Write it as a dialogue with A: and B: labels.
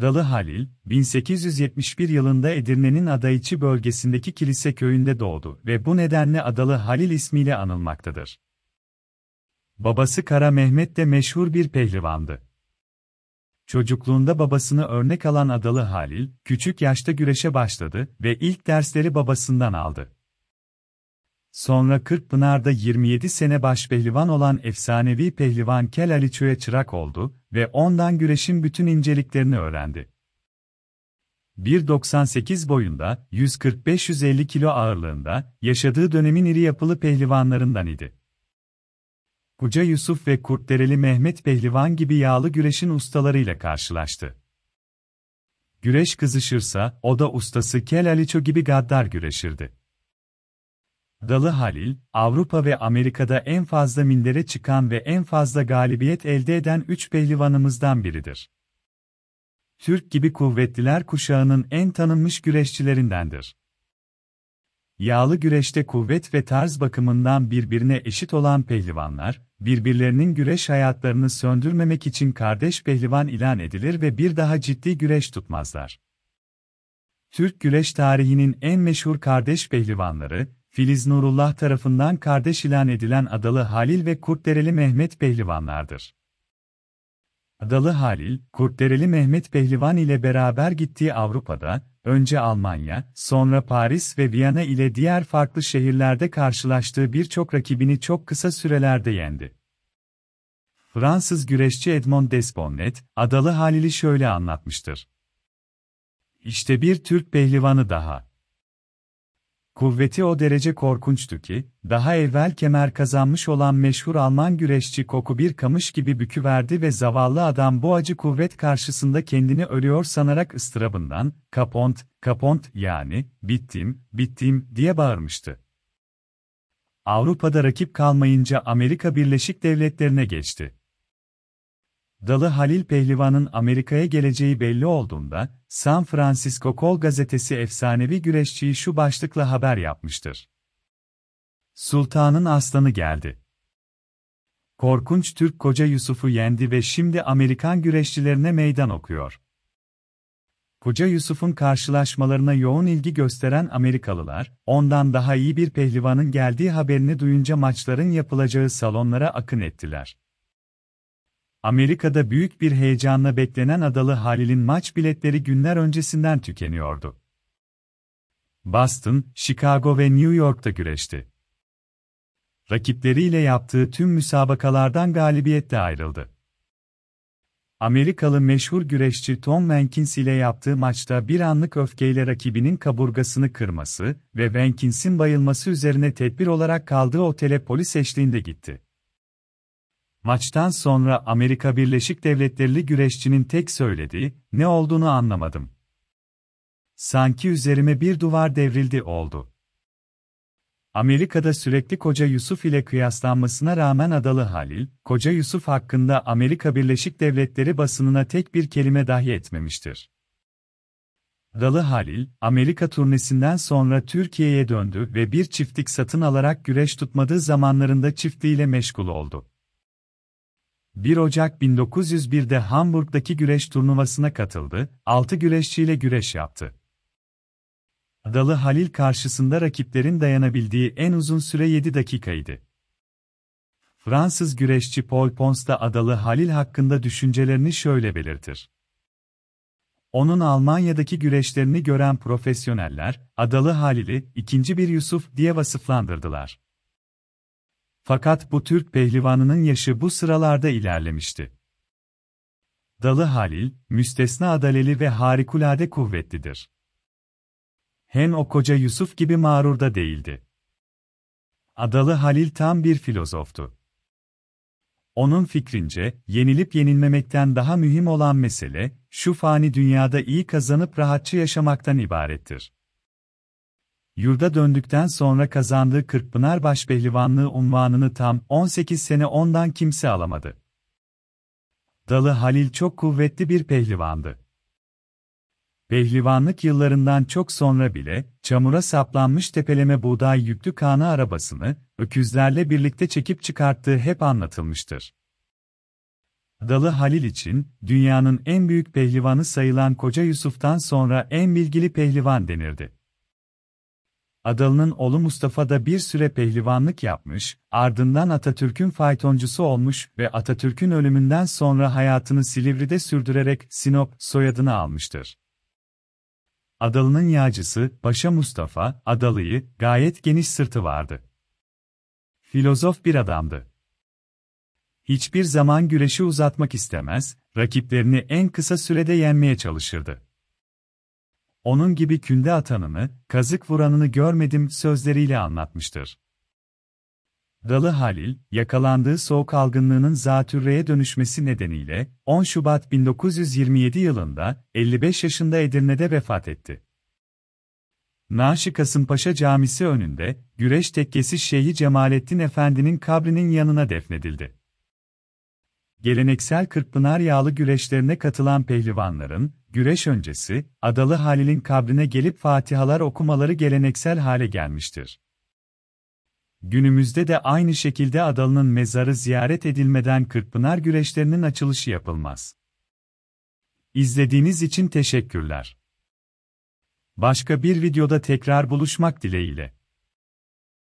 A: Dalı Halil, 1871 yılında Edirne'nin Adayçı bölgesindeki kilise köyünde doğdu ve bu nedenle Adalı Halil ismiyle anılmaktadır. Babası Kara Mehmet de meşhur bir pehlivandı. Çocukluğunda babasını örnek alan Adalı Halil, küçük yaşta güreşe başladı ve ilk dersleri babasından aldı. Sonra Kırkpınar'da 27 sene başpehlivan olan efsanevi pehlivan Kel Aliço'ya çırak oldu ve ondan güreşin bütün inceliklerini öğrendi. 1.98 boyunda, 145-150 kilo ağırlığında, yaşadığı dönemin iri yapılı pehlivanlarından idi. Koca Yusuf ve Kurtdereli Mehmet Pehlivan gibi yağlı güreşin ustalarıyla karşılaştı. Güreş kızışırsa, o da ustası Kel Aliço gibi gaddar güreşirdi. Dalı Halil, Avrupa ve Amerika'da en fazla mindere çıkan ve en fazla galibiyet elde eden 3 pehlivanımızdan biridir. Türk gibi kuvvetliler kuşağının en tanınmış güreşçilerindendir. Yağlı güreşte kuvvet ve tarz bakımından birbirine eşit olan pehlivanlar, birbirlerinin güreş hayatlarını söndürmemek için kardeş pehlivan ilan edilir ve bir daha ciddi güreş tutmazlar. Türk güreş tarihinin en meşhur kardeş pehlivanları, Filiz Nurullah tarafından kardeş ilan edilen Adalı Halil ve Kurtdereli Mehmet Pehlivanlardır. Adalı Halil, Kurtdereli Mehmet Pehlivan ile beraber gittiği Avrupa'da, önce Almanya, sonra Paris ve Viyana ile diğer farklı şehirlerde karşılaştığı birçok rakibini çok kısa sürelerde yendi. Fransız güreşçi Edmond Desponnet, Adalı Halil'i şöyle anlatmıştır. İşte bir Türk pehlivanı daha. Kuvveti o derece korkunçtu ki, daha evvel kemer kazanmış olan meşhur Alman güreşçi koku bir kamış gibi büküverdi ve zavallı adam bu acı kuvvet karşısında kendini ölüyor sanarak ıstırabından, kapont, kapont yani, bittim, bittim diye bağırmıştı. Avrupa'da rakip kalmayınca Amerika Birleşik Devletleri'ne geçti. Dalı Halil Pehlivan'ın Amerika'ya geleceği belli olduğunda, San Francisco Kol gazetesi efsanevi güreşçiyi şu başlıkla haber yapmıştır. Sultanın aslanı geldi. Korkunç Türk koca Yusuf'u yendi ve şimdi Amerikan güreşçilerine meydan okuyor. Koca Yusuf'un karşılaşmalarına yoğun ilgi gösteren Amerikalılar, ondan daha iyi bir pehlivanın geldiği haberini duyunca maçların yapılacağı salonlara akın ettiler. Amerika'da büyük bir heyecanla beklenen Adalı Halil'in maç biletleri günler öncesinden tükeniyordu. Boston, Chicago ve New York'ta güreşti. Rakipleriyle yaptığı tüm müsabakalardan galibiyetle ayrıldı. Amerikalı meşhur güreşçi Tom Wankins ile yaptığı maçta bir anlık öfkeyle rakibinin kaburgasını kırması ve Wankins'in bayılması üzerine tedbir olarak kaldığı otele polis eşliğinde gitti. Maçtan sonra Amerika Birleşik Devletleri'li güreşçinin tek söylediği, ne olduğunu anlamadım. Sanki üzerime bir duvar devrildi oldu. Amerika'da sürekli Koca Yusuf ile kıyaslanmasına rağmen Adalı Halil, Koca Yusuf hakkında Amerika Birleşik Devletleri basınına tek bir kelime dahi etmemiştir. Adalı Halil, Amerika turnesinden sonra Türkiye'ye döndü ve bir çiftlik satın alarak güreş tutmadığı zamanlarında çiftliğiyle meşgul oldu. 1 Ocak 1901'de Hamburg'daki güreş turnuvasına katıldı, 6 güreşçiyle güreş yaptı. Adalı Halil karşısında rakiplerin dayanabildiği en uzun süre 7 dakikaydı. Fransız güreşçi Paul Pons da Adalı Halil hakkında düşüncelerini şöyle belirtir. Onun Almanya'daki güreşlerini gören profesyoneller, Adalı Halil'i ikinci bir Yusuf diye vasıflandırdılar. Fakat bu Türk pehlivanının yaşı bu sıralarda ilerlemişti. Dalı Halil, müstesna adaleli ve harikulade kuvvetlidir. Hen o koca Yusuf gibi mağrur da değildi. Adalı Halil tam bir filozoftu. Onun fikrince, yenilip yenilmemekten daha mühim olan mesele, şu fani dünyada iyi kazanıp rahatça yaşamaktan ibarettir. Yurda döndükten sonra kazandığı Kırkpınar Başpehlivanlığı unvanını tam 18 sene ondan kimse alamadı. Dalı Halil çok kuvvetli bir pehlivandı. Pehlivanlık yıllarından çok sonra bile, çamura saplanmış tepeleme buğday yüklü kanı arabasını, öküzlerle birlikte çekip çıkarttığı hep anlatılmıştır. Dalı Halil için, dünyanın en büyük pehlivanı sayılan Koca Yusuf'tan sonra en bilgili pehlivan denirdi. Adalı'nın oğlu Mustafa da bir süre pehlivanlık yapmış, ardından Atatürk'ün faytoncusu olmuş ve Atatürk'ün ölümünden sonra hayatını Silivri'de sürdürerek Sinop soyadını almıştır. Adalı'nın yağcısı, Paşa Mustafa, Adalı'yı, gayet geniş sırtı vardı. Filozof bir adamdı. Hiçbir zaman güreşi uzatmak istemez, rakiplerini en kısa sürede yenmeye çalışırdı onun gibi künde atanını, kazık vuranını görmedim sözleriyle anlatmıştır. Dalı Halil, yakalandığı soğuk algınlığının zatürreye dönüşmesi nedeniyle 10 Şubat 1927 yılında 55 yaşında Edirne'de vefat etti. Naşı Kasımpaşa Camisi önünde, Güreş Tekkesi Şeyhi Cemalettin Efendi'nin kabrinin yanına defnedildi. Geleneksel Kırkpınar yağlı güreşlerine katılan pehlivanların, güreş öncesi, Adalı Halil'in kabrine gelip fatihalar okumaları geleneksel hale gelmiştir. Günümüzde de aynı şekilde Adalı'nın mezarı ziyaret edilmeden Kırkpınar güreşlerinin açılışı yapılmaz. İzlediğiniz için teşekkürler. Başka bir videoda tekrar buluşmak dileğiyle.